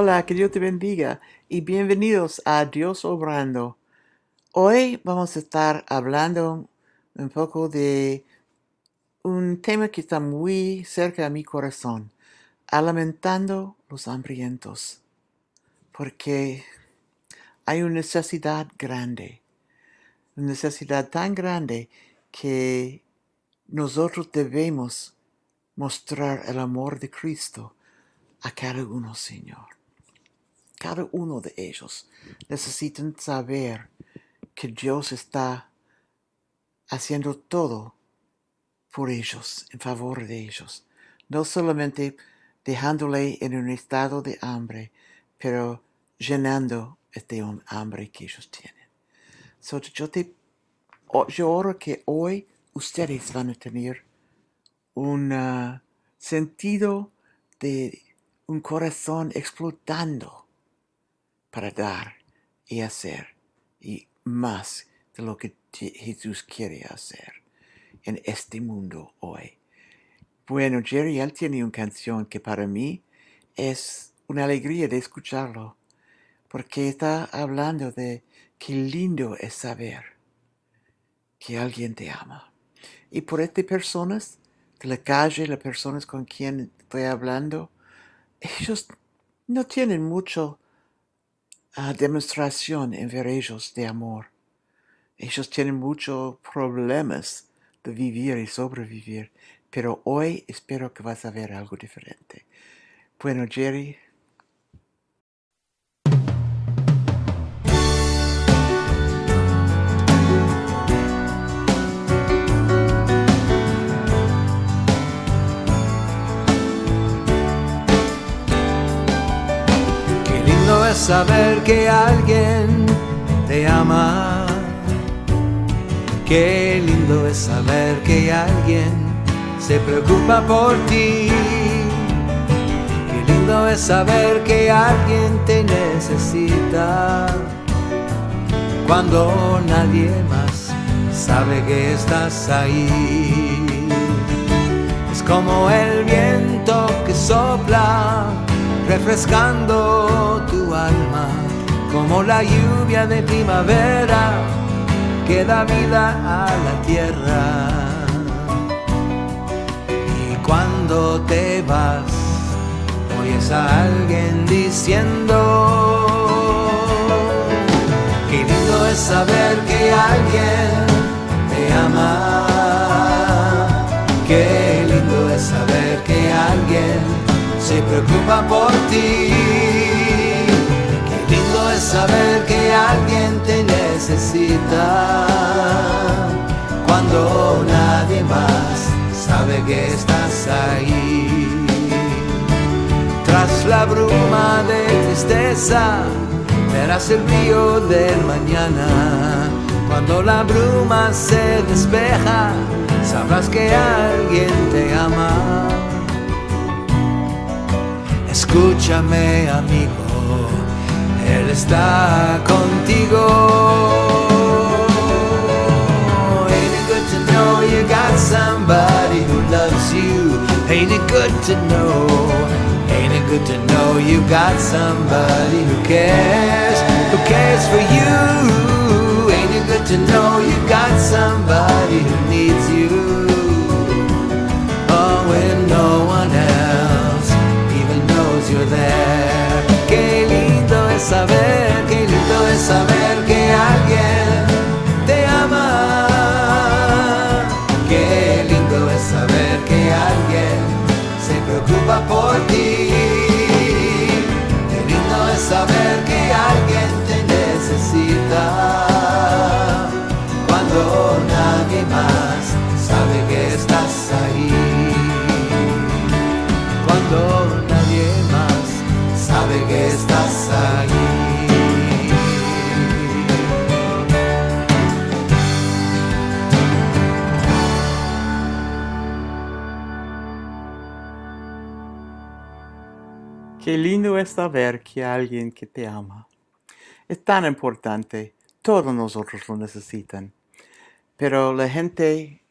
Hola, que Dios te bendiga y bienvenidos a Dios Obrando. Hoy vamos a estar hablando un poco de un tema que está muy cerca a mi corazón, alimentando los hambrientos, porque hay una necesidad grande, una necesidad tan grande que nosotros debemos mostrar el amor de Cristo a cada uno, Señor cada uno de ellos necesitan saber que Dios está haciendo todo por ellos, en favor de ellos, no solamente dejándole en un estado de hambre, pero llenando este hambre que ellos tienen. So, yo, te, yo oro que hoy ustedes van a tener un ah, sentido de un corazón explotando para dar y hacer y más de lo que Jesús quiere hacer en este mundo hoy. Bueno, Jerry, él tiene una canción que para mí es una alegría de escucharlo, porque está hablando de qué lindo es saber que alguien te ama. Y por estas personas de la calle, las personas con quien estoy hablando, ellos no tienen mucho a demostración en ver ellos de amor. Ellos tienen muchos problemas de vivir y sobrevivir, pero hoy espero que vas a ver algo diferente. Bueno, Jerry, saber que alguien te ama. Qué lindo es saber que alguien se preocupa por ti. Qué lindo es saber que alguien te necesita. Cuando nadie más sabe que estás ahí. Es como el viento que sopla refrescando alma, como la lluvia de primavera que da vida a la tierra. Y cuando te vas, oyes a alguien diciendo, qué lindo es saber que alguien te ama. Qué lindo es saber que alguien se preocupa por ti saber que alguien te necesita cuando nadie más sabe que estás ahí. Tras la bruma de tristeza verás el río del mañana. Cuando la bruma se despeja, sabrás que alguien te ama. Escúchame, amigo Él está contigo. Ain't it good to know you got somebody who loves you? Ain't it good to know? Ain't it good to know you got somebody who cares? Who cares for you? Ain't it good to know you got somebody who needs you? Oh, when no one else. es saber que alguien que te ama. Es tan importante. Todos nosotros lo necesitan. Pero la gente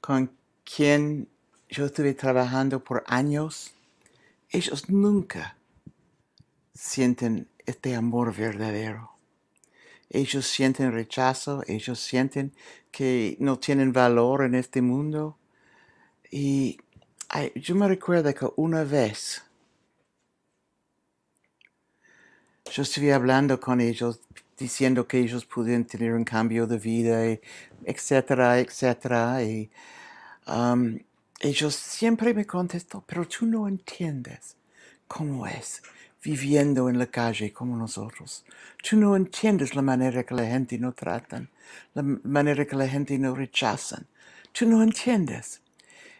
con quien yo estuve trabajando por años, ellos nunca sienten este amor verdadero. Ellos sienten rechazo, ellos sienten que no tienen valor en este mundo. Y yo me recuerdo que una vez yo estuve hablando con ellos, diciendo que ellos pudieron tener un cambio de vida, etcétera, etcétera. Y um, ellos siempre me contestó, pero tú no entiendes cómo es viviendo en la calle como nosotros. Tú no entiendes la manera que la gente nos tratan, la manera que la gente nos rechazan. Tú no entiendes.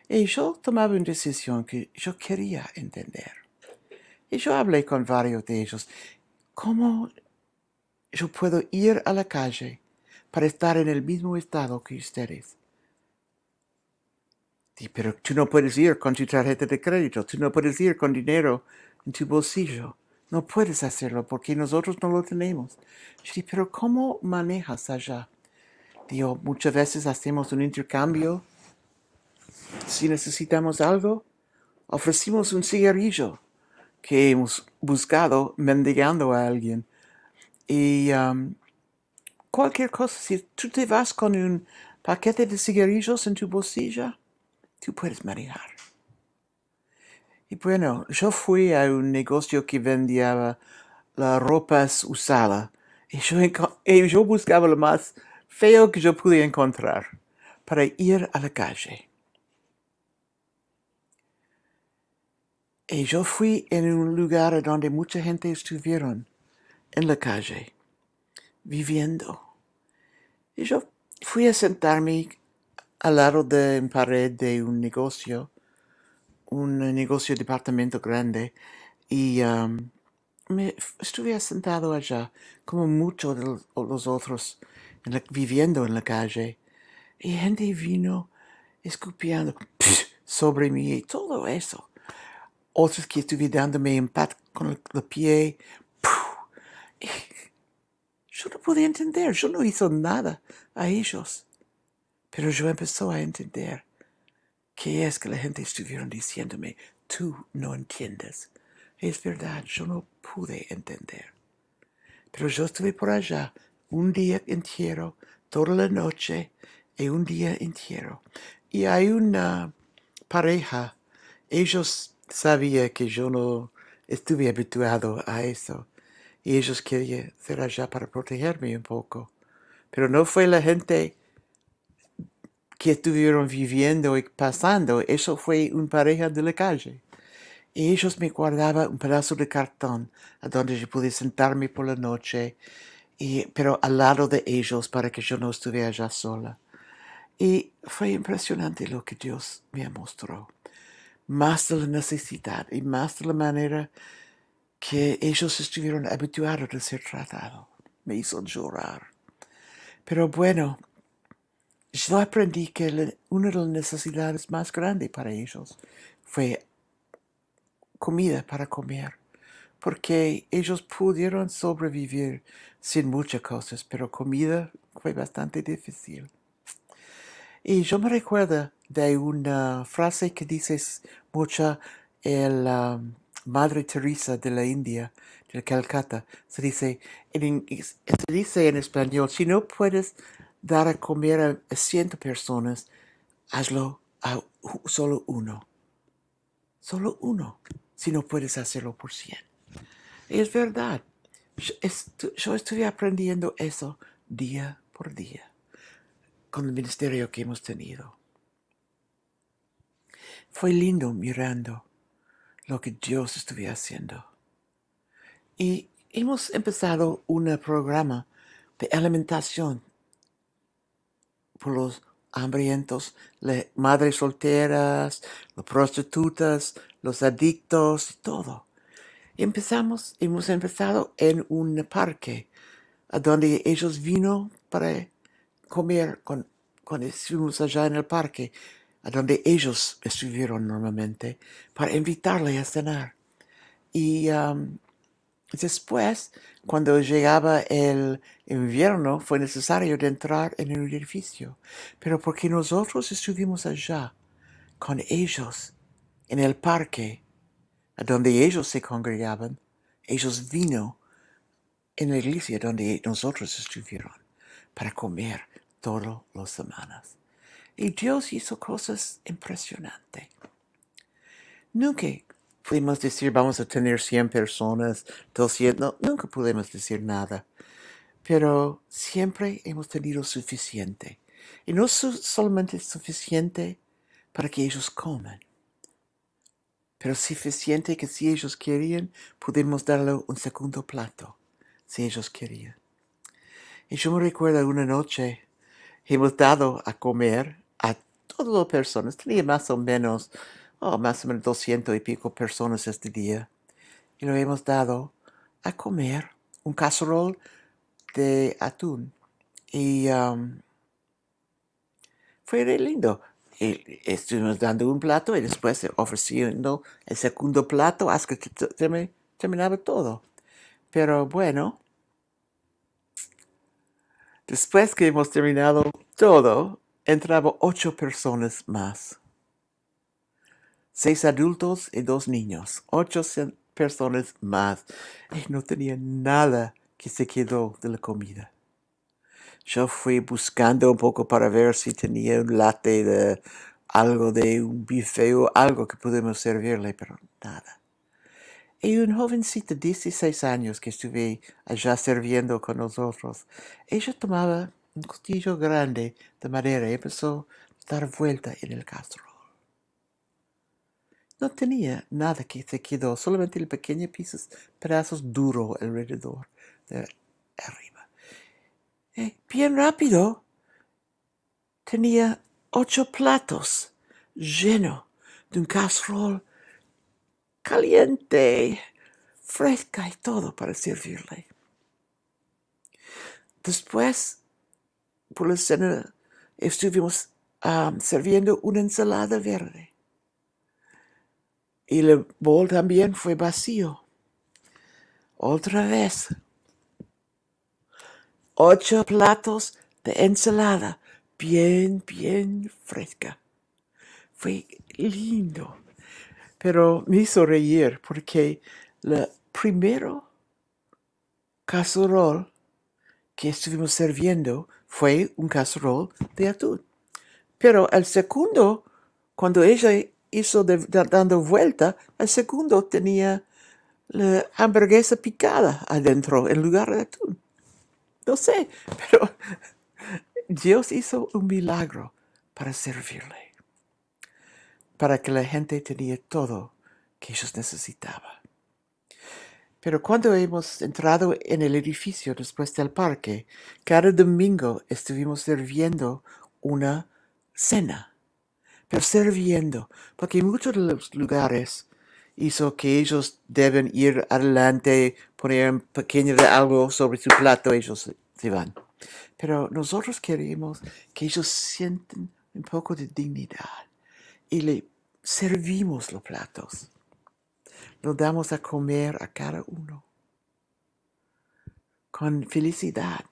Y yo tomaba una decisión que yo quería entender. Y yo hablé con varios de ellos ¿Cómo yo puedo ir a la calle para estar en el mismo estado que ustedes? pero tú no puedes ir con tu tarjeta de crédito, tú no puedes ir con dinero en tu bolsillo. No puedes hacerlo porque nosotros no lo tenemos. Sí, pero ¿cómo manejas allá? Digo, muchas veces hacemos un intercambio. Si necesitamos algo, ofrecimos un cigarrillo que hemos buscado mendigando a alguien. Y um, cualquier cosa, si tú te vas con un paquete de cigarrillos en tu bolsilla, tú puedes manejar. Y bueno, yo fui a un negocio que vendía la ropas usada y y yo buscaba lo más feo que yo pude encontrar para ir a la calle. Y yo fui en un lugar donde mucha gente estuvieron en la calle, viviendo. Y yo fui a sentarme al lado de un pared de un negocio, un negocio de departamento grande, y um, me estuve sentado allá, como muchos de los otros, viviendo en la calle. Y gente vino escupiendo sobre mí y todo eso otros que estuve dándome empate con el, pie. yo no pude entender, yo no hice nada a ellos. Pero yo empezó a entender ¿Qué es que la gente estuvieron diciéndome, tú no entiendes. Es verdad, yo no pude entender. Pero yo estuve por allá un día entero, toda la noche y un día entero. Y hay una pareja, ellos Sabía que yo no estuve habituado a eso y ellos querían ser allá para protegerme un poco. Pero no fue la gente que estuvieron viviendo y pasando, eso fue un pareja de la calle. Y ellos me guardaban un pedazo de cartón a donde yo pude sentarme por la noche, y, pero al lado de ellos para que yo no estuviera allá sola. Y fue impresionante lo que Dios me mostró más de la necesidad y más de la manera que ellos estuvieron habituados a ser tratados. Me hizo llorar. Pero bueno, yo aprendí que una de las necesidades más grandes para ellos fue comida para comer, porque ellos pudieron sobrevivir sin muchas cosas, pero comida fue bastante difícil. Y yo me recuerdo de una frase que dice mucha la um, Madre Teresa de la India, de Calcata. Se dice, en, se dice en español, si no puedes dar a comer a 100 personas, hazlo a solo uno. Solo uno, si no puedes hacerlo por 100. es verdad. Yo, yo estuve aprendiendo eso día por día con el ministerio que hemos tenido. Fue lindo mirando lo que Dios estuviera haciendo. Y hemos empezado un programa de alimentación por los hambrientos, las madres solteras, las prostitutas, los adictos, todo. empezamos, hemos empezado en un parque a donde ellos vino para comer con, cuando estuvimos allá en el parque, a donde ellos estuvieron normalmente, para invitarle a cenar. Y um, después, cuando llegaba el invierno, fue necesario de entrar en el edificio. Pero porque nosotros estuvimos allá con ellos en el parque, a donde ellos se congregaban, ellos vino en la iglesia donde nosotros estuvieron para comer todas las semanas. Y Dios hizo cosas impresionantes. Nunca pudimos decir vamos a tener 100 personas, 200, nunca pudimos decir nada. Pero siempre hemos tenido suficiente. Y no solamente suficiente para que ellos coman, pero suficiente que si ellos querían, pudimos darle un segundo plato, si ellos querían. Y yo me recuerdo una noche hemos dado a comer a todas las personas. Tenía este más o menos, oh, más o menos 200 y pico personas este día. Y lo hemos dado a comer un casserole de atún. Y um, fue re lindo. Y estuvimos dando un plato y después ofreciendo el segundo plato hasta que terminaba todo. Pero bueno, Después que hemos terminado todo, entraba ocho personas más. Seis adultos y dos niños. Ocho personas más. Y no tenía nada que se quedó de la comida. Yo fui buscando un poco para ver si tenía un latte de algo de un bifeo, o algo que pudimos servirle, pero nada y un jovencito de 16 años que estuve allá sirviendo con nosotros. Ella tomaba un cuchillo grande de madera y empezó a dar vuelta en el castro. No tenía nada que se quedó, solamente el pequeño pedazos duro alrededor de arriba. bien rápido, tenía ocho platos llenos de un casserole caliente, fresca y todo para servirle. Después, por la cena, estuvimos sirviendo una ensalada verde. Y el bol también fue vacío. Otra vez. Ocho platos de ensalada, bien, bien fresca. Fue lindo pero me hizo reír porque el primero cacerol que estuvimos sirviendo fue un cacerol de atún. Pero el segundo, cuando ella hizo dando vuelta, el segundo tenía la hamburguesa picada adentro en lugar de atún. No sé, pero Dios hizo un milagro para servirle para que la gente tenía todo que ellos necesitaban. Pero cuando hemos entrado en el edificio después del parque, cada domingo estuvimos sirviendo una cena. Pero sirviendo, porque muchos de los lugares hizo que ellos deben ir adelante, poner un pequeño de algo sobre su plato, ellos se van. Pero nosotros queremos que ellos sienten un poco de dignidad y le servimos los platos. Lo damos a comer a cada uno con felicidad.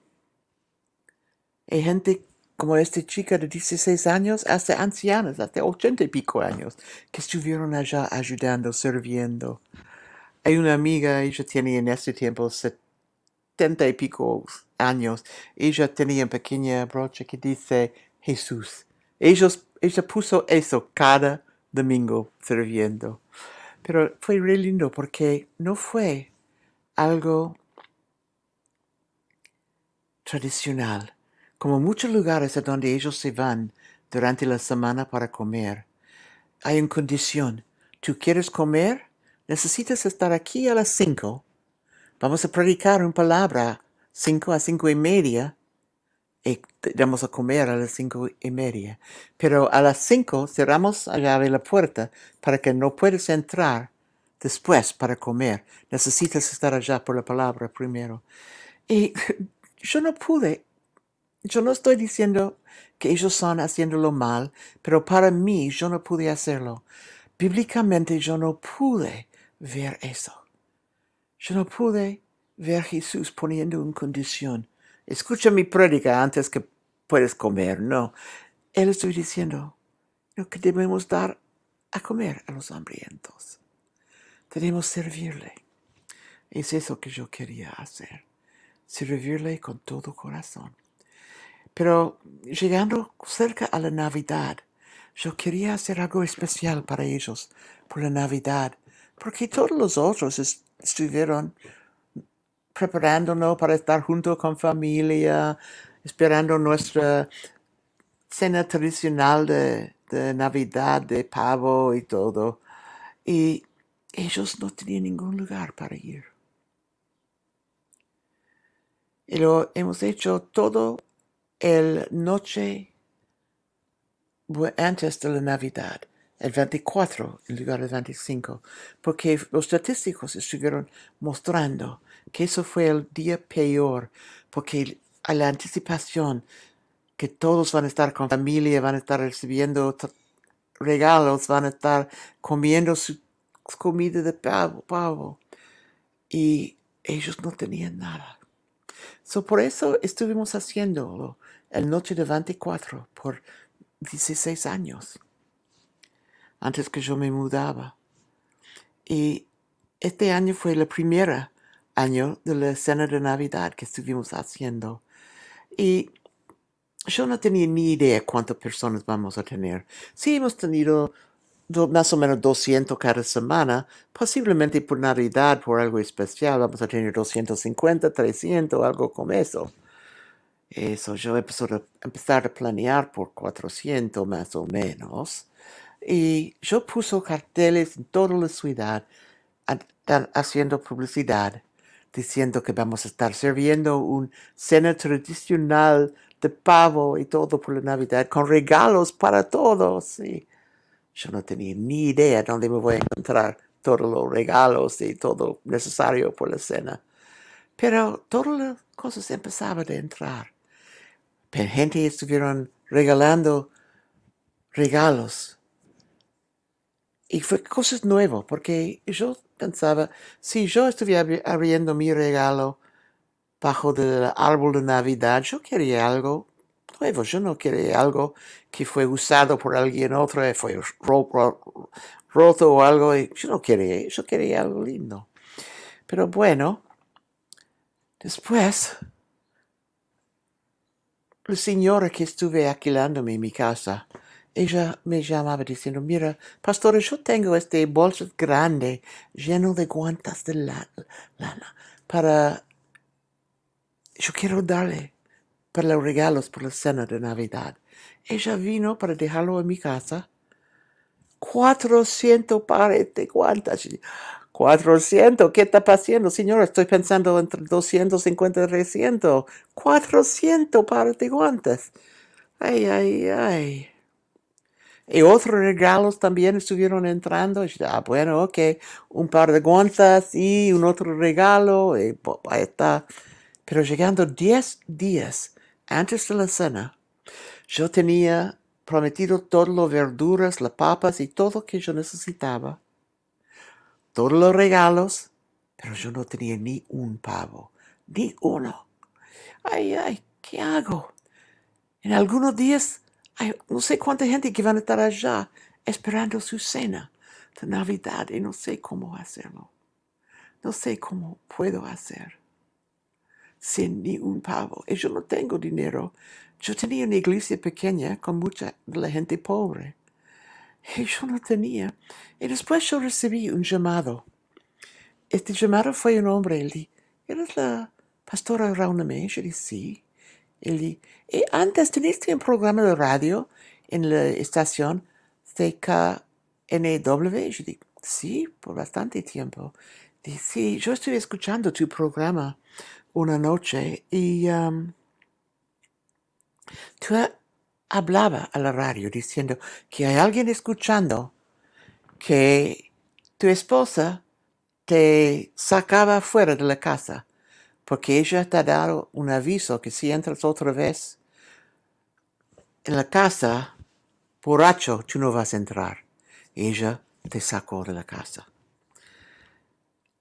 Hay gente como esta chica de 16 años, hasta ancianas, hasta 80 y pico años, que estuvieron allá ayudando, sirviendo. Hay una amiga, ella tiene en este tiempo 70 y pico años, ella tenía pequeña pequeña broche que dice Jesús. Ellos ella puso eso cada domingo sirviendo. Pero fue re lindo porque no fue algo tradicional, como muchos lugares a donde ellos se van durante la semana para comer. Hay una condición. ¿Tú quieres comer? Necesitas estar aquí a las cinco. Vamos a predicar una palabra cinco a cinco y media y vamos a comer a las cinco y media. Pero a las cinco cerramos la puerta para que no puedas entrar después para comer. Necesitas estar allá por la palabra primero. Y yo no pude. Yo no estoy diciendo que ellos están haciéndolo mal, pero para mí yo no pude hacerlo. Bíblicamente yo no pude ver eso. Yo no pude ver Jesús poniendo en condición escucha mi prédica antes que puedes comer. No, él estoy diciendo lo que debemos dar a comer a los hambrientos. Debemos servirle. Es eso que yo quería hacer, servirle con todo corazón. Pero llegando cerca a la Navidad, yo quería hacer algo especial para ellos por la Navidad, porque todos los otros estuvieron preparándonos para estar junto con familia, esperando nuestra cena tradicional de, Navidad, de pavo y todo. Y ellos no tenían ningún lugar para ir. Y lo hemos hecho todo el noche antes de la Navidad, el 24 en lugar del 25, porque los estadísticos estuvieron mostrando que eso fue el día peor, porque a la anticipación que todos van a estar con familia, van a estar recibiendo regalos, van a estar comiendo su comida de pavo, pavo. Y ellos no tenían nada. So, por eso estuvimos haciéndolo el noche de 24 por 16 años, antes que yo me mudaba. Y este año fue la primera año de la cena de Navidad que estuvimos haciendo. Y yo no tenía ni idea cuántas personas vamos a tener. Si hemos tenido más o menos 200 cada semana, posiblemente por Navidad, por algo especial, vamos a tener 250, 300, algo como eso. Eso, yo empecé a empezar a planear por 400 más o menos. Y yo puso carteles en toda la ciudad haciendo publicidad diciendo que vamos a estar sirviendo una cena tradicional de pavo y todo por la Navidad, con regalos para todos. Y yo no tenía ni idea dónde me voy a encontrar todos los regalos y todo necesario por la cena. Pero todas las cosas empezaban a entrar. Pero gente estuvieron regalando regalos y fue cosas nuevas, porque yo pensaba, si yo estuviera abriendo mi regalo bajo el árbol de Navidad, yo quería algo nuevo, yo no quería algo que fue usado por alguien otro, eh, fue roto o algo, yo no quería, yo quería algo lindo. Pero bueno, después, la señora que estuve alquilándome en mi casa, ella me llamaba diciendo, mira, pastor, yo tengo este bolso grande lleno de guantas de lana, para... Yo quiero darle para los regalos por la cena de Navidad. Ella vino para dejarlo en mi casa. 400 pares de guantas. 400, ¿qué está pasando, señora? Estoy pensando entre 250 y 300. 400 pares de guantes. Ay, ay, ay. Y otros regalos también estuvieron entrando. ah, bueno, ok, un par de guanzas y un otro regalo. ahí está. Pero llegando 10 días antes de la cena, yo tenía prometido todas las verduras, las papas y todo lo que yo necesitaba. Todos los regalos, pero yo no tenía ni un pavo, ni uno. Ay, ay, ¿qué hago? En algunos días no sé cuánta gente que van a estar allá esperando su cena de Navidad y no sé cómo hacerlo. No sé cómo puedo hacer sin ni un pavo. Y yo no tengo dinero. Yo tenía una iglesia pequeña con mucha de la gente pobre. Y yo no tenía. Y después yo recibí un llamado. Este llamado fue un hombre. Él dijo, ¿eres la pastora Rauname? Yo dije, sí. Él y eh, antes teniste un programa de radio en la estación CKNW. Yo digo, sí, por bastante tiempo. Dice, sí, yo estuve escuchando tu programa una noche y um, tú hablaba a la radio diciendo que hay alguien escuchando que tu esposa te sacaba fuera de la casa porque ella te ha dado un aviso que si entras otra vez en la casa, borracho, tú no vas a entrar. Ella te sacó de la casa.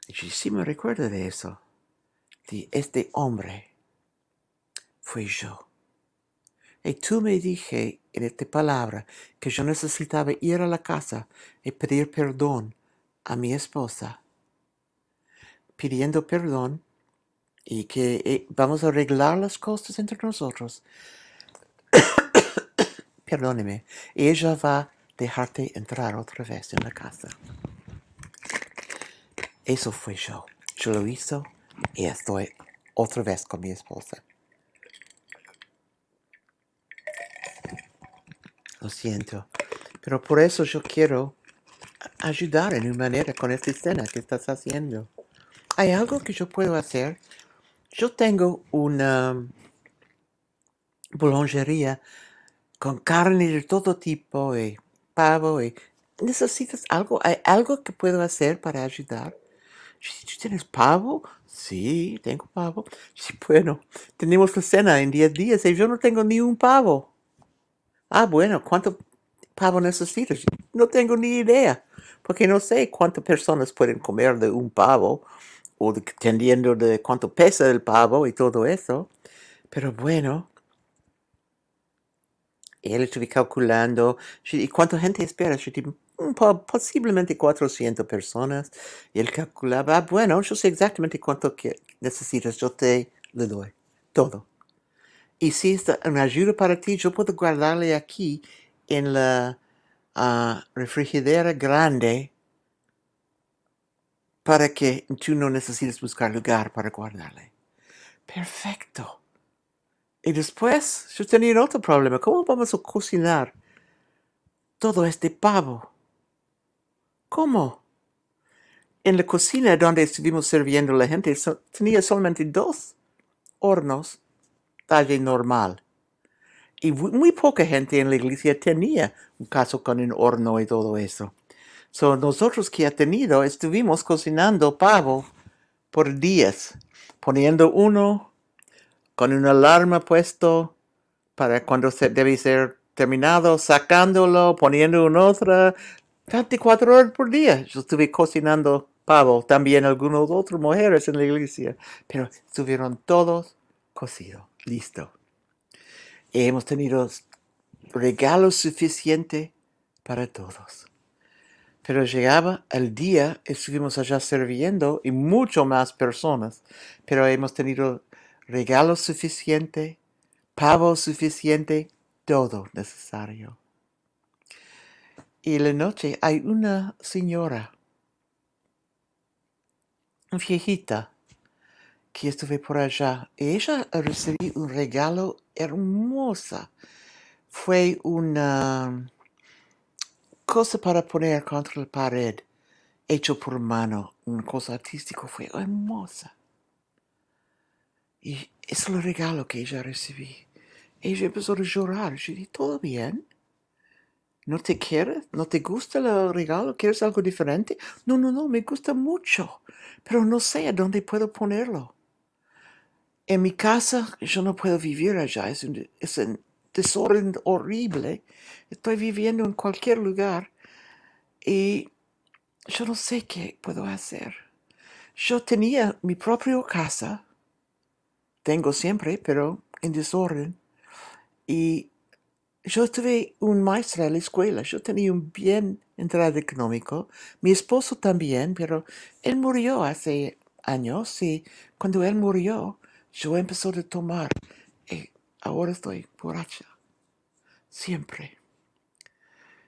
Y sí me recuerdo de eso, de este hombre fui yo. Y tú me dije en esta palabra que yo necesitaba ir a la casa y pedir perdón a mi esposa. Pidiendo perdón, y que eh, vamos a arreglar las cosas entre nosotros. Perdóneme, ella va a dejarte entrar otra vez en la casa. Eso fue yo. Yo lo hizo y estoy otra vez con mi esposa. Lo siento, pero por eso yo quiero ayudar en una manera con esta escena que estás haciendo. ¿Hay algo que yo puedo hacer yo tengo una boulangería con carne de todo tipo y eh, pavo eh. necesitas algo, hay algo que puedo hacer para ayudar. ¿Tú tienes pavo? Sí, tengo pavo. Sí, bueno, tenemos la cena en 10 días y eh. yo no tengo ni un pavo. Ah, bueno, ¿cuánto pavo necesitas? No tengo ni idea, porque no sé cuántas personas pueden comer de un pavo o dependiendo de cuánto pesa el pavo y todo eso. Pero bueno, él estuve calculando, ¿y cuánta gente espera? Mm, posiblemente 400 personas. Y él calculaba, ah, bueno, yo sé exactamente cuánto que necesitas, yo te le doy todo. Y si es una ayuda para ti, yo puedo guardarle aquí en la ah, refrigeradora grande para que tú no necesites buscar lugar para guardarle. Perfecto. Y después yo tenía otro problema. ¿Cómo vamos a cocinar todo este pavo? ¿Cómo? En la cocina donde estuvimos sirviendo a la gente tenía solamente dos hornos talle normal. Y muy poca gente en la iglesia tenía un caso con un horno y todo eso. So, nosotros que ha tenido, estuvimos cocinando pavo por días, poniendo uno con una alarma puesto para cuando se debe ser terminado, sacándolo, poniendo una otra, 24 horas por día. Yo estuve cocinando pavo, también algunas otras mujeres en la iglesia, pero estuvieron todos cocidos, listo. Y hemos tenido regalos suficiente para todos. Pero llegaba el día, estuvimos allá sirviendo y mucho más personas, pero hemos tenido regalo suficiente, pavo suficiente, todo necesario. Y la noche hay una señora, viejita, que estuve por allá. Y ella recibió un regalo hermosa. Fue una cosa para poner contra la pared, hecho por mano, una cosa artística, fue hermosa. Y es el regalo que ella recibí. Ella empezó a llorar. Yo dije, ¿todo bien? ¿No te quieres? ¿No te gusta el regalo? ¿Quieres algo diferente? No, no, no, me gusta mucho, pero no sé a dónde puedo ponerlo. En mi casa yo no puedo vivir allá, es, es desorden horrible, estoy viviendo en cualquier lugar y yo no sé qué puedo hacer. Yo tenía mi propia casa, tengo siempre, pero en desorden, y yo tuve un maestro en la escuela, yo tenía un bien entrada económico, mi esposo también, pero él murió hace años y cuando él murió yo empezó a tomar eh, ahora estoy borracha, siempre.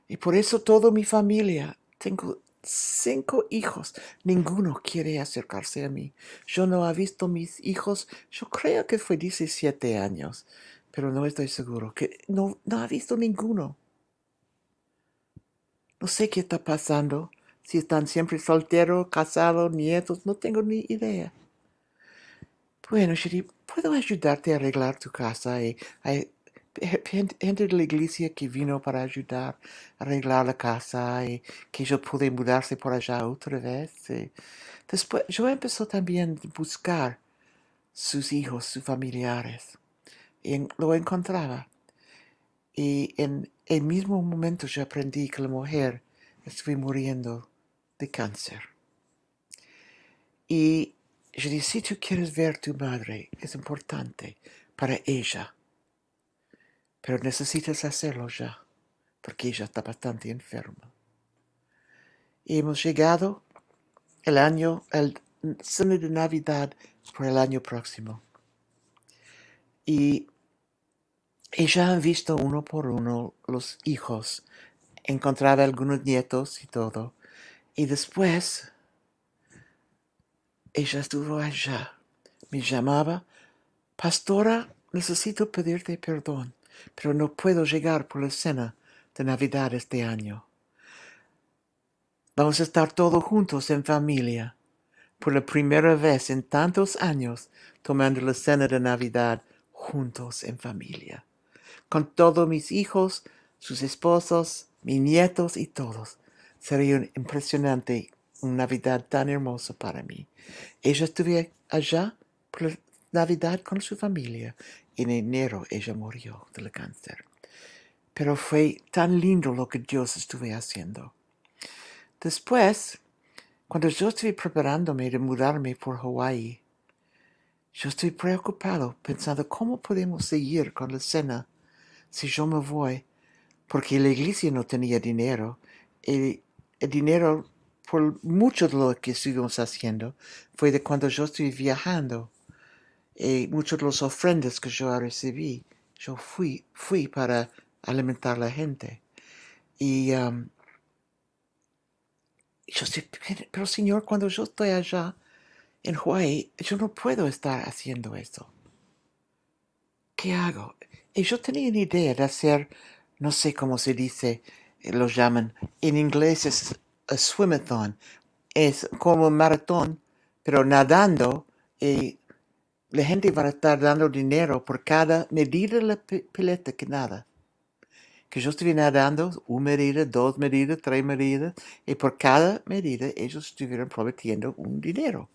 Y por eso toda mi familia, tengo cinco hijos, ninguno quiere acercarse a mí. Yo no he visto mis hijos, yo creo que fue 17 años, pero no estoy seguro, que no, no ha visto ninguno. No sé qué está pasando, si están siempre solteros, casados, nietos, no tengo ni idea. Bueno, puedo ayudarte a arreglar tu casa? Y eh, hay eh, gente de la iglesia que vino para ayudar a arreglar la casa y eh, que yo pude mudarse por allá otra vez. después yo empecé también a buscar sus hijos, sus familiares. Y lo encontraba. Y en el mismo momento yo aprendí que la mujer estuve muriendo de cáncer. Y yo dije, si tú quieres ver tu madre, es importante para ella, pero necesitas hacerlo ya, porque ella está bastante enferma. Y hemos llegado el año, el cine de Navidad por el año próximo. Y ya han visto uno por uno los hijos, encontrado algunos nietos y todo. Y después ella estuvo allá. Me llamaba, Pastora, necesito pedirte perdón, pero no puedo llegar por la cena de Navidad este año. Vamos a estar todos juntos en familia. Por la primera vez en tantos años, tomando la cena de Navidad juntos en familia. Con todos mis hijos, sus esposos, mis nietos y todos. Sería un impresionante una Navidad tan hermosa para mí. Ella estuvo allá por Navidad con su familia. En enero ella murió del cáncer. Pero fue tan lindo lo que Dios estuvo haciendo. Después, cuando yo estuve preparándome de mudarme por Hawái, yo estoy preocupado pensando cómo podemos seguir con la cena si yo me voy, porque la iglesia no tenía dinero. y el dinero por mucho de lo que estuvimos haciendo fue de cuando yo estuve viajando. y eh, muchos de las ofrendas que yo recibí, yo fui, fui para alimentar a la gente. Y um, yo pero Señor, cuando yo estoy allá en Hawaii, yo no puedo estar haciendo eso. ¿Qué hago? Y yo tenía una idea de hacer, no sé cómo se dice, eh, lo llaman, en inglés es swimathon. Es como un maratón, pero nadando y la gente va a estar dando dinero por cada medida de la pileta que nada. Que yo estuve nadando una medida, dos medidas, tres medidas, y por cada medida ellos estuvieron prometiendo un dinero.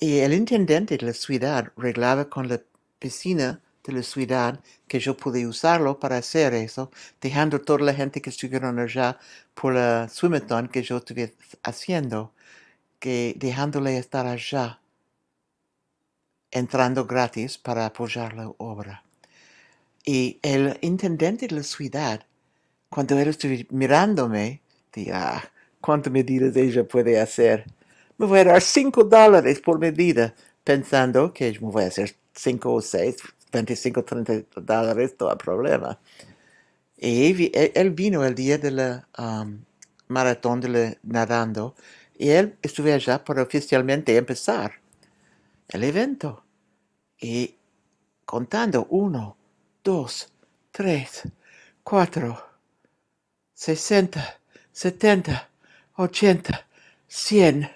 Y el intendente de la ciudad reglaba con la piscina de la ciudad que yo pude usarlo para hacer eso, dejando toda la gente que estuvieron allá por la swimathon que yo estuve haciendo, que dejándole estar allá, entrando gratis para apoyar la obra. Y el intendente de la ciudad, cuando él estuvo mirándome, dijo, ah, cuánto ¿cuántas medidas ella puede hacer? Me voy a dar cinco dólares por medida, pensando que me voy a hacer cinco o seis, 25, 30 da el resto al problema. Y e, él vino el día del maratón de nadando y él estuvo allá por oficialmente empezar el evento. Y contando: 1, 2, 3, 4, 60, 70, 80, 100,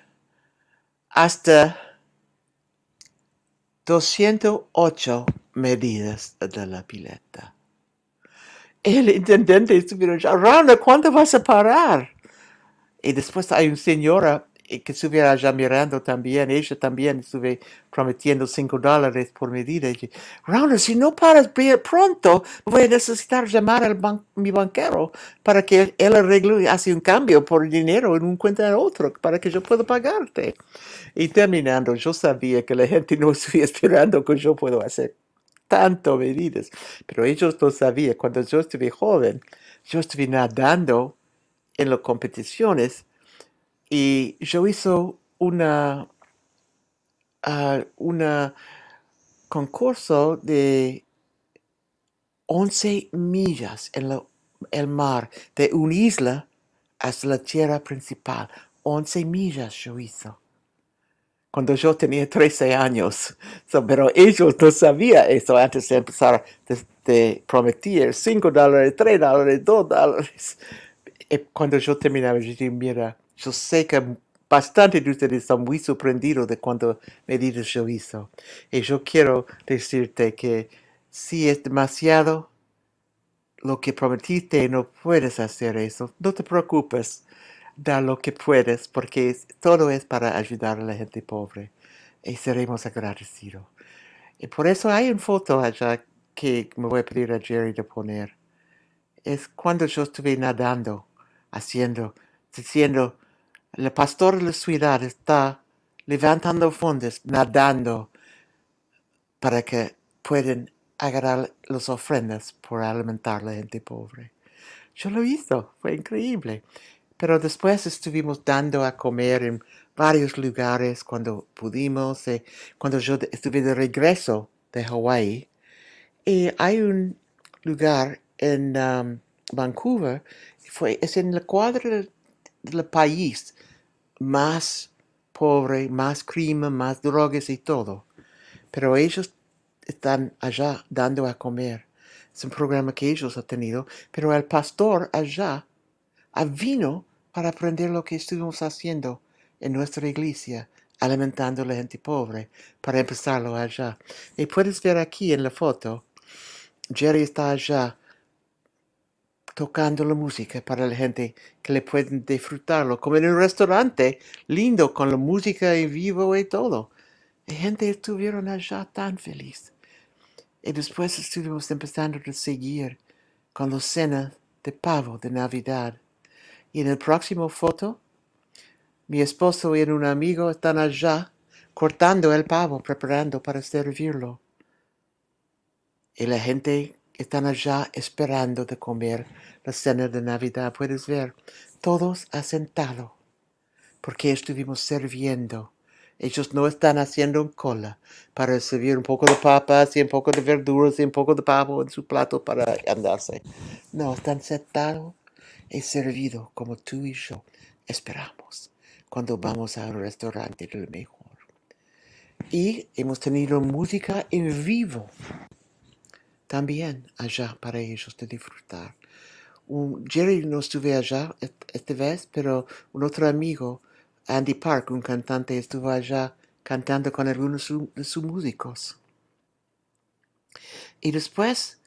hasta 208 medidas de la pileta. El intendente estuvo ya, Rana, ¿cuándo vas a parar? Y después hay una señora que estuviera ya mirando también, ella también estuve prometiendo cinco dólares por medida. Y, si no paras pronto, voy a necesitar llamar a mi banquero para que él arregle, hace un cambio por dinero en un cuenta de otro para que yo pueda pagarte. Y terminando, yo sabía que la gente no estuviera esperando que yo puedo hacer tanto medidas, Pero ellos lo sabían. Cuando yo estuve joven, yo estuve nadando en las competiciones y yo hice una, ah, concurso de 11 millas en el mar, de una isla hasta la tierra principal. 11 millas yo hice cuando yo tenía 13 años. pero ellos no sabían eso antes de empezar de, prometer 5 dólares, 3 dólares, 2 dólares. Eh, cuando yo terminaba, yo dije, mira, yo sé que bastante de ustedes están muy sorprendidos de cuántas medidas yo hice. Y yo quiero decirte que si es demasiado lo que prometiste no puedes hacer eso, no te preocupes da lo que puedes porque todo es para ayudar a la gente pobre y seremos agradecidos. Y por eso hay una foto allá que me voy a pedir a Jerry de poner. Es cuando yo estuve nadando, haciendo, diciendo, el pastor de la ciudad está levantando fondos, nadando, para que puedan agarrar las ofrendas para alimentar a la gente pobre. Yo lo hizo, fue increíble pero después estuvimos dando a comer en varios lugares cuando pudimos, eh, cuando yo estuve de regreso de Hawaii, Y hay un lugar en um, Vancouver, fue, es en la cuadra del, país más pobre, más crimen, más drogas y todo. Pero ellos están allá dando a comer. Es un programa que ellos han tenido, pero el pastor allá ah, vino para aprender lo que estuvimos haciendo en nuestra iglesia, alimentando a la gente pobre, para empezarlo allá. Y puedes ver aquí en la foto, Jerry está allá tocando la música para la gente que le pueden disfrutarlo, como en un restaurante lindo con la música en vivo y todo. La gente estuvieron allá tan feliz. Y después estuvimos empezando a seguir con la cena de pavo de Navidad. Y en el próximo foto, mi esposo y un amigo están allá cortando el pavo, preparando para servirlo. Y la gente están allá esperando de comer la cena de Navidad. Puedes ver, todos asentados, porque estuvimos sirviendo. Ellos no están haciendo cola para servir un poco de papas y un poco de verduras y un poco de pavo en su plato para andarse. No, están sentados he servido como tú y yo esperamos cuando vamos a un restaurante del mejor. Y hemos tenido música en vivo también allá para ellos de disfrutar. Un, Jerry no estuve allá esta vez, pero un otro amigo, Andy Park, un cantante, estuvo allá cantando con algunos de sus músicos. Y después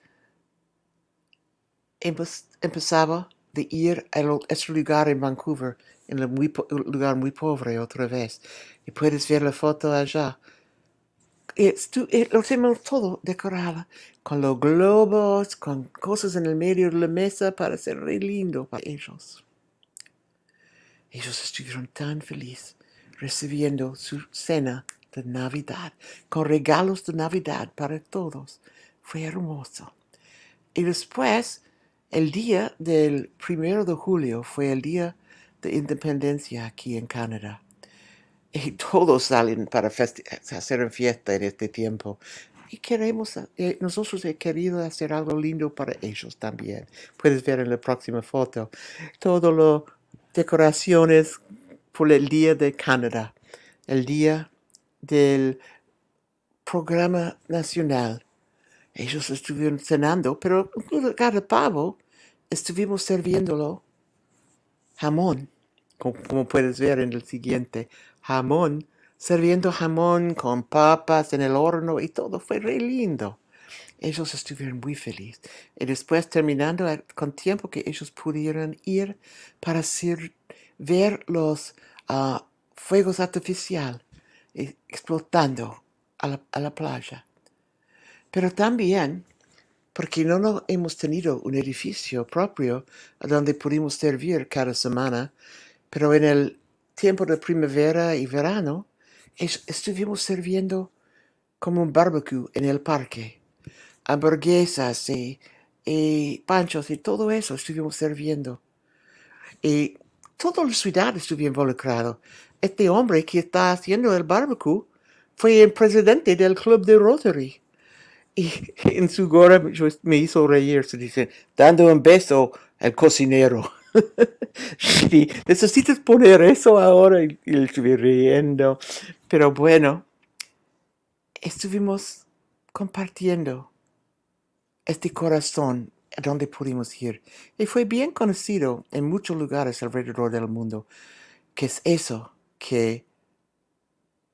empezaba de ir a ese lugar en Vancouver, en el un lugar muy pobre otra vez. Y puedes ver la foto allá. Eh, lo tenemos todo decorado, con los globos, con cosas en el medio de la mesa para ser re lindo para ellos. Ellos estuvieron tan felices recibiendo su cena de Navidad, con regalos de Navidad para todos. Fue hermoso. Y después el día del primero de julio fue el día de independencia aquí en Canadá. Y todos salen para eh, hacer fiesta en este tiempo. Y queremos, eh, nosotros he querido hacer algo lindo para ellos también. Puedes ver en la próxima foto todas las decoraciones por el Día de Canadá, el Día del Programa Nacional ellos estuvieron cenando, pero cada pavo estuvimos sirviéndolo jamón, como, puedes ver en el siguiente, jamón, sirviendo jamón con papas en el horno y todo, fue re lindo. Ellos estuvieron muy felices. Y después terminando eh, con tiempo que ellos pudieron ir para ver los ah, fuegos artificiales eh, explotando a la playa pero también porque no, nos hemos tenido un edificio propio donde pudimos servir cada semana, pero en el tiempo de primavera y verano estuvimos sirviendo como un barbecue en el parque, hamburguesas y, panchos y todo eso estuvimos sirviendo. Y toda la ciudad estuvo involucrado. Este hombre que está haciendo el barbecue fue el presidente del club de Rotary. Y en su gorra me hizo reír. Se dice, dando un beso al cocinero. sí, necesitas poner eso ahora. Y, yo estuve riendo. Pero bueno, estuvimos compartiendo este corazón donde pudimos ir. Y fue bien conocido en muchos lugares alrededor del mundo, que es eso que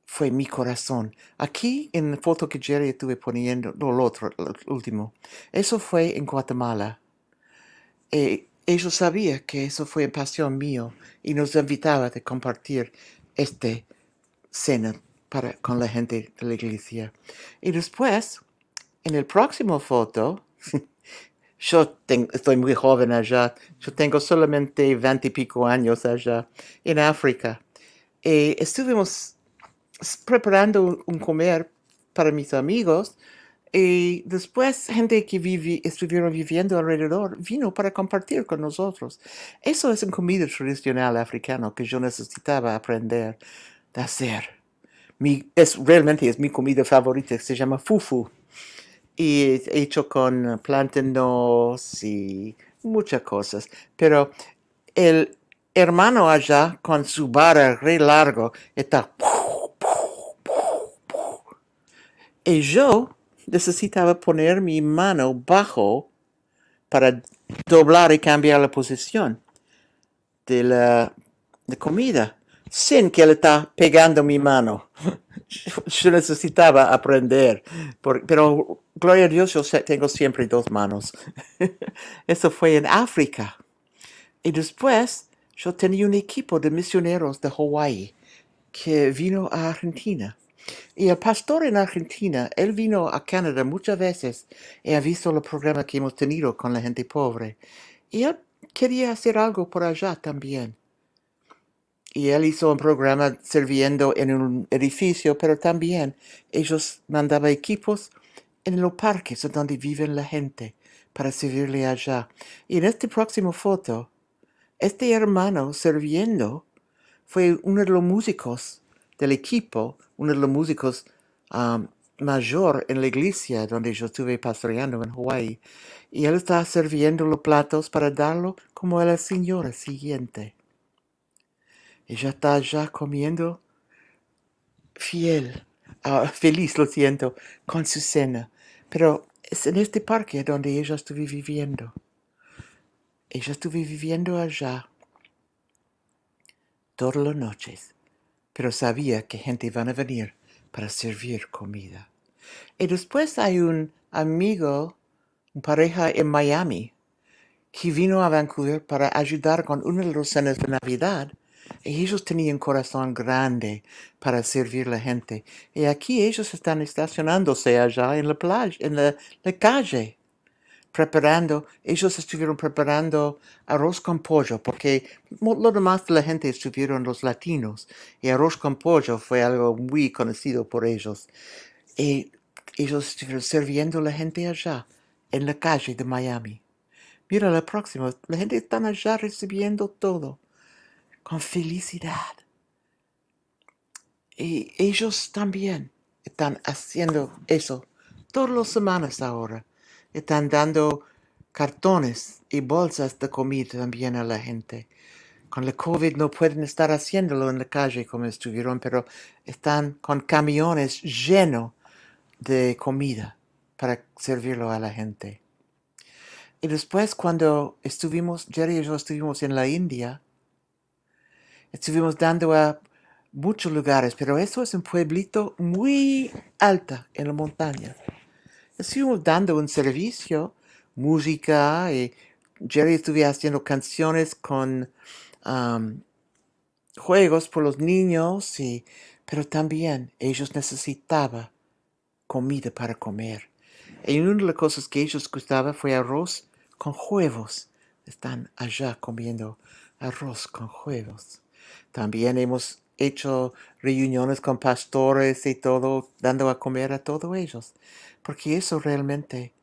fue mi corazón. Aquí en la foto que Jerry estuve poniendo, no, el otro, el último, eso fue en Guatemala. Y eh, ellos sabían que eso fue pasión mío y nos invitaba a compartir este cena para, con la gente de la iglesia. Y después, en el próximo foto, yo tengo, estoy muy joven allá, yo tengo solamente veinte y pico años allá, en África. Y eh, estuvimos preparando un, comer para mis amigos y después gente que vivi estuvieron viviendo alrededor vino para compartir con nosotros. Eso es un comida tradicional africano que yo necesitaba aprender a hacer. Mi, es, realmente es mi comida favorita, se llama fufu. Y es hecho con plantanos y muchas cosas. Pero el hermano allá con su vara re largo está Y yo necesitaba poner mi mano bajo para doblar y cambiar la posición de la comida sin que le está pegando mi mano. yo necesitaba aprender, pero gloria a Dios, yo tengo siempre dos manos. Eso fue en África. Y después yo tenía un equipo de misioneros de Hawái que vino a Argentina. Y el pastor en Argentina, él vino a Canadá muchas veces y ha visto los programas que hemos tenido con la gente pobre. Y él quería hacer algo por allá también. Y él hizo un programa sirviendo en un edificio, pero también ellos mandaban equipos en los parques donde vive la gente para servirle allá. Y en esta próxima foto, este hermano sirviendo fue uno de los músicos del equipo, uno de los músicos um, mayor en la iglesia donde yo estuve pastoreando en Hawái. Y él está sirviendo los platos para darlo como a la señora siguiente. Ella está ya comiendo fiel, ah, feliz, lo siento, con su cena. Pero es en este parque donde ella estuve viviendo. Ella estuve viviendo allá todas las noches pero sabía que gente iba a venir para servir comida. Y después hay un amigo, una pareja en Miami, que vino a Vancouver para ayudar con una de las cenas de Navidad. Y ellos tenían corazón grande para servir la gente. Y aquí ellos están estacionándose allá en la playa, en la, la calle preparando, ellos estuvieron preparando arroz con pollo, porque lo demás de la gente estuvieron los latinos, y arroz con pollo fue algo muy conocido por ellos. Y ellos estuvieron sirviendo a la gente allá, en la calle de Miami. Mira la próxima, la gente está allá recibiendo todo, con felicidad. Y ellos también están haciendo eso todas las semanas ahora están dando cartones y bolsas de comida también a la gente. Con la COVID no pueden estar haciéndolo en la calle como estuvieron, pero están con camiones llenos de comida para servirlo a la gente. Y después cuando estuvimos, Jerry y yo estuvimos en la India, estuvimos dando a muchos lugares, pero eso es un pueblito muy alta en la montaña estuvimos dando un servicio, música, y eh, Jerry estuve haciendo canciones con juegos por los niños, y, pero también ellos necesitaban comida para comer. Y una de las cosas que ellos gustaba fue arroz con huevos. Están allá comiendo arroz con huevos. También hemos hecho reuniones con pastores y todo, dando a comer a todos ellos, porque eso realmente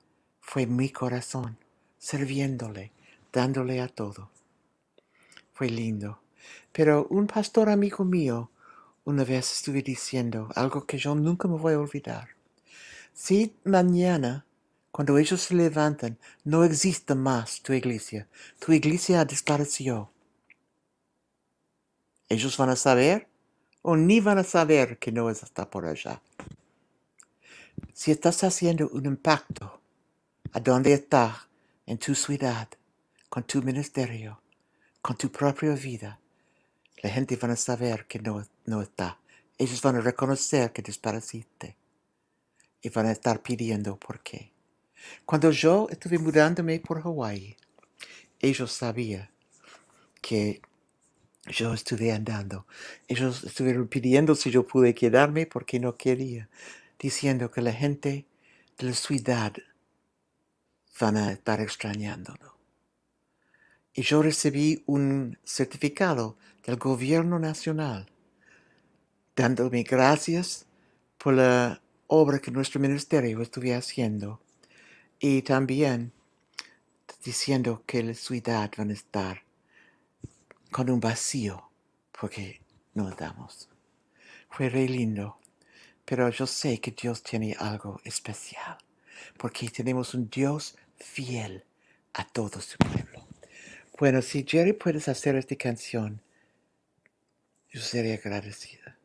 fue mi corazón, sirviéndole, dándole a todo. Fue lindo. Pero un pastor amigo mío una vez estuve diciendo algo que yo nunca me voy a olvidar. Si mañana, cuando ellos se levantan, no existe más tu iglesia, tu iglesia desapareció ¿Ellos van a saber? ¿O ni van a saber que no es hasta por allá? Si estás haciendo un impacto a donde estás, en tu ciudad, con tu ministerio, con tu propia vida, la gente van a saber que no, no está. Ellos van a reconocer que desapareciste y van a estar pidiendo por qué. Cuando yo estuve mudándome por Hawái, ellos sabían que yo estuve andando. Ellos estuvieron pidiendo si yo pude quedarme porque no quería, diciendo que la gente de la ciudad van a estar extrañándolo. Y yo recibí un certificado del gobierno nacional, dándome gracias por la obra que nuestro ministerio estuve haciendo y también diciendo que la ciudad van a estar con un vacío, porque nos damos. Fue re lindo, pero yo sé que Dios tiene algo especial, porque tenemos un Dios fiel a todo su pueblo. Bueno, si Jerry puedes hacer esta canción, yo seré agradecida.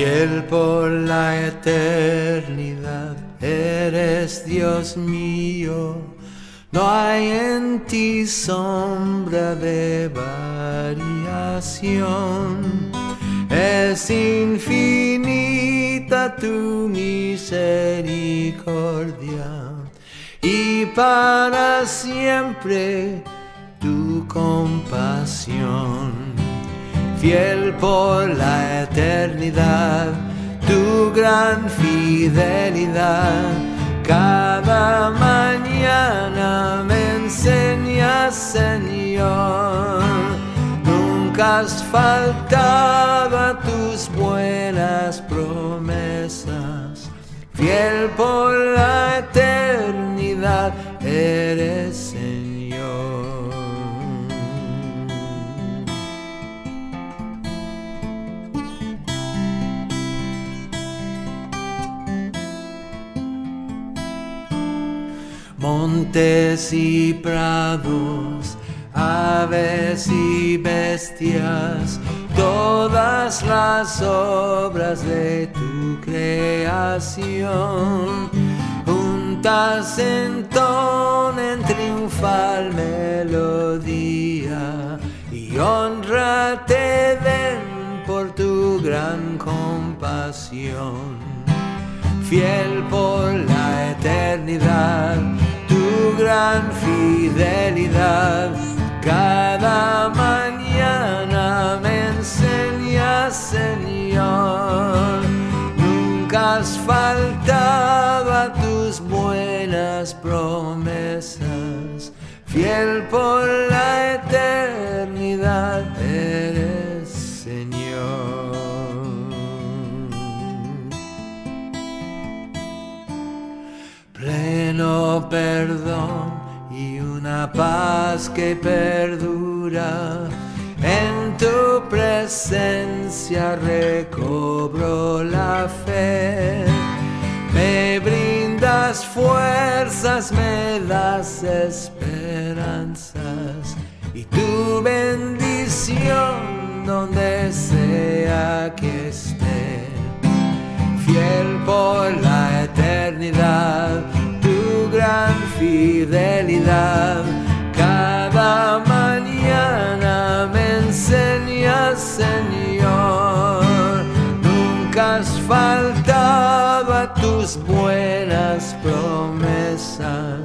Fiel por la eternidad, eres Dios mío, no hay en ti sombra de variación. Es infinita tu misericordia y para siempre tu compasión fiel por la eternidad, tu gran fidelidad. Cada mañana me enseñas, Señor, nunca has faltado a tus buenas promesas. Fiel por la eternidad eres Montes y prados, aves y bestias, todas las obras de tu creación, juntas entonen triunfal melodía y honra te por tu gran compasión, fiel por la eternidad gran fidelidad. Cada mañana me enseñas, Señor. Nunca has faltado a tus buenas promesas. Fiel por la perdón y una paz que perdura. En tu presencia recobro la fe. Me brindas fuerzas, me das esperanzas y tu bendición donde sea que esté. Fiel por la eternidad gran fidelidad. Cada mañana me enseñas, Señor, nunca has faltado tus buenas promesas.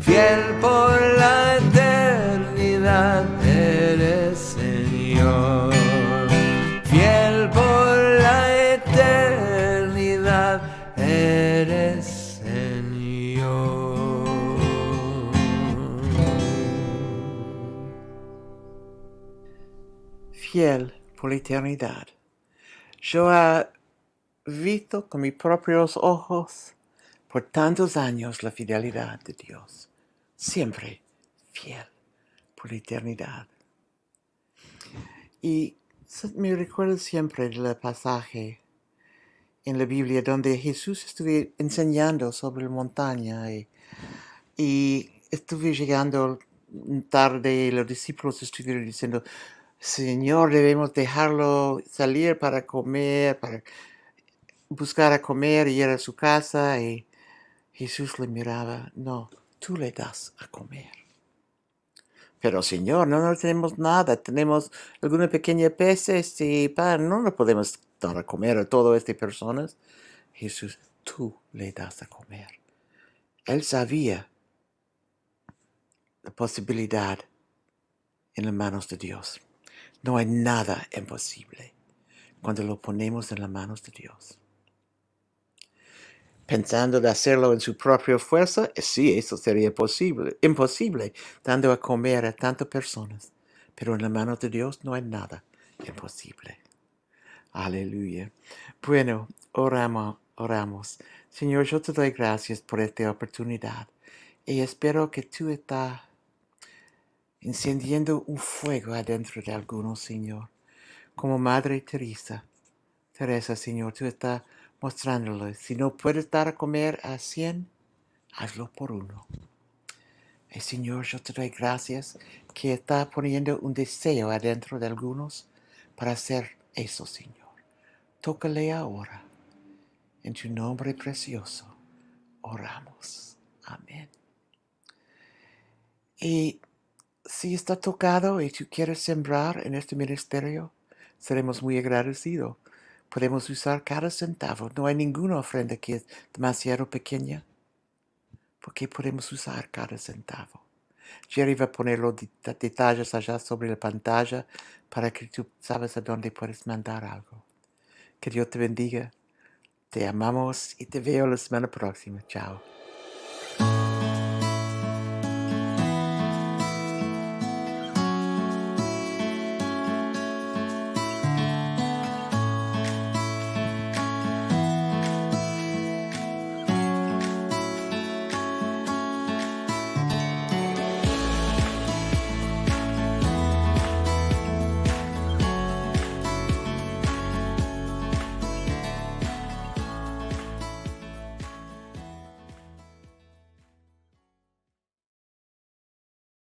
Fiel por la eternidad eres, Señor. fiel por la eternidad. Yo he visto con mis propios ojos por tantos años la fidelidad de Dios, siempre fiel por la eternidad. Y me recuerdo siempre del pasaje en la Biblia donde Jesús estuvo enseñando sobre la montaña y, y estuve llegando tarde y los discípulos estuvieron diciendo, Señor, debemos dejarlo salir para comer, para buscar a comer y ir a su casa. Y Jesús le miraba, no, tú le das a comer. Pero Señor, no, no tenemos nada, tenemos algunas pequeñas peces este, y pan, no nos podemos dar a comer a todas estas personas. Jesús, tú le das a comer. Él sabía la posibilidad en las manos de Dios. No hay nada imposible cuando lo ponemos en las manos de Dios. Pensando de hacerlo en su propia fuerza, sí, eso sería posible, imposible, dando a comer a tantas personas. Pero en las manos de Dios no hay nada imposible. Aleluya. Bueno, oramos, oramos. Señor, yo te doy gracias por esta oportunidad y espero que tú estás encendiendo un fuego adentro de algunos, Señor. Como Madre Teresa, Teresa, Señor, tú estás mostrándolo. Si no puedes dar a comer a cien, hazlo por uno. El Señor, yo te doy gracias que está poniendo un deseo adentro de algunos para hacer eso, Señor. Tócale ahora. En tu nombre precioso oramos. Amén. Y si está tocado y tú quieres sembrar en este ministerio, seremos muy agradecidos. Podemos usar cada centavo. No hay ninguna ofrenda que es demasiado pequeña, porque podemos usar cada centavo. Jerry va a poner los detalles allá sobre la pantalla para que tú sabes a dónde puedes mandar algo. Que Dios te bendiga. Te amamos y te veo la semana próxima. Chao.